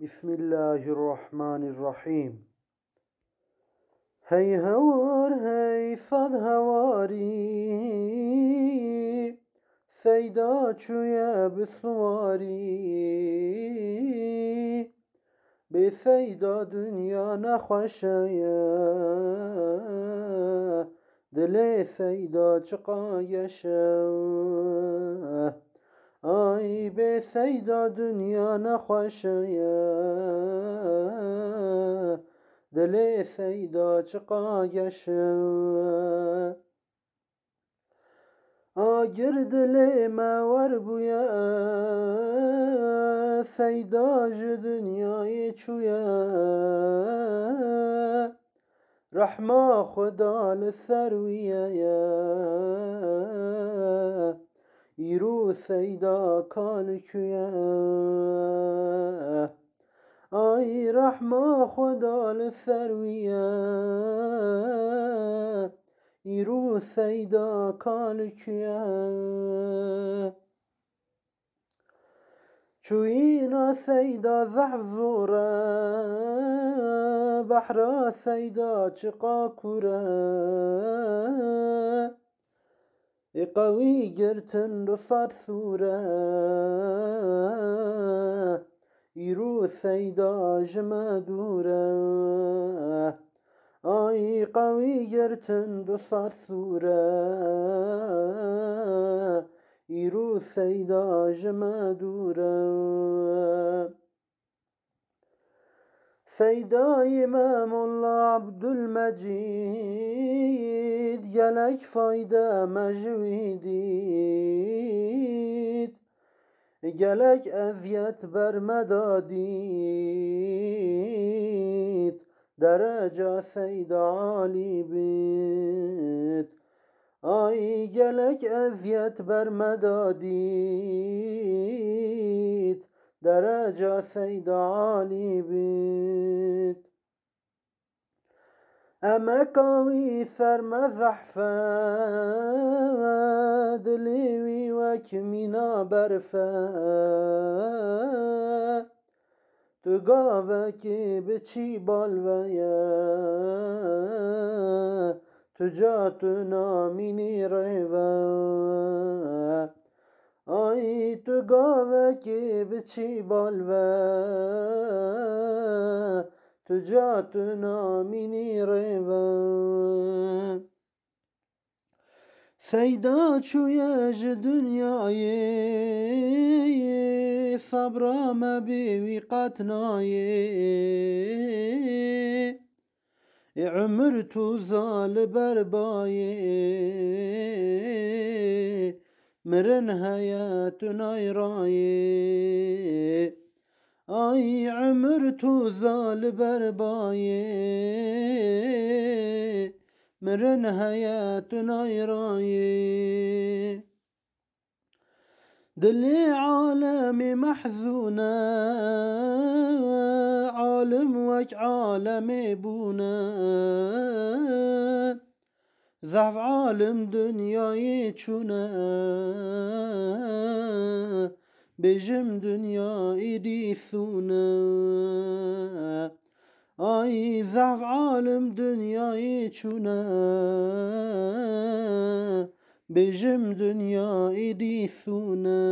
بسم الله الرحمن الرحيم هي هور هي صد هواري سيدا چويا بسواري بسيدا دنيا نخوشايا دلي سيدا چقايشا ای به سیدا دنیا نخوشه دل سیدا چقایشه آگر دل ماور بویا سیدا دنیای چویا رحما خدا یا سیدا کال کیه ای رحمه خدا سرویه ایرو سیدا کالکیه چوینا سیدا زحف زوره بحرا سیدا چقا کوره قويجرتن رصار سورة يرو سيدا جمادورة آي قوي جرتن رصار سورة يرو سيدا جمادورة سيدا إمام الله عبد المجيد جلگ فایده مجویدیت، جلگ اذیت برمدادیت مدادیت درجه سید عالی بید، آی جلگ اذیت بر مدادیت درجه سید عالی بید. اما کوی سر مزحفة و وكمنا برفة تو گاوك بچي بالويا تو جا تو نامینی روه آی تو گاوه که بال و tücatuna mini revan. Seyda çuyaj dünyayı sabra mebi vikatnayı e Ömür tuzal berbayı Mirin hayatun ayrayı ای عمر تو زال بربایه مرن حياتنا يرايه دلي عالمي محزونة عالم وك عالمي بونا زحف عالم دنياي تشونا Bejem dünyayı disune Ay zaf alem dünyayı çune Bejem dünyayı disune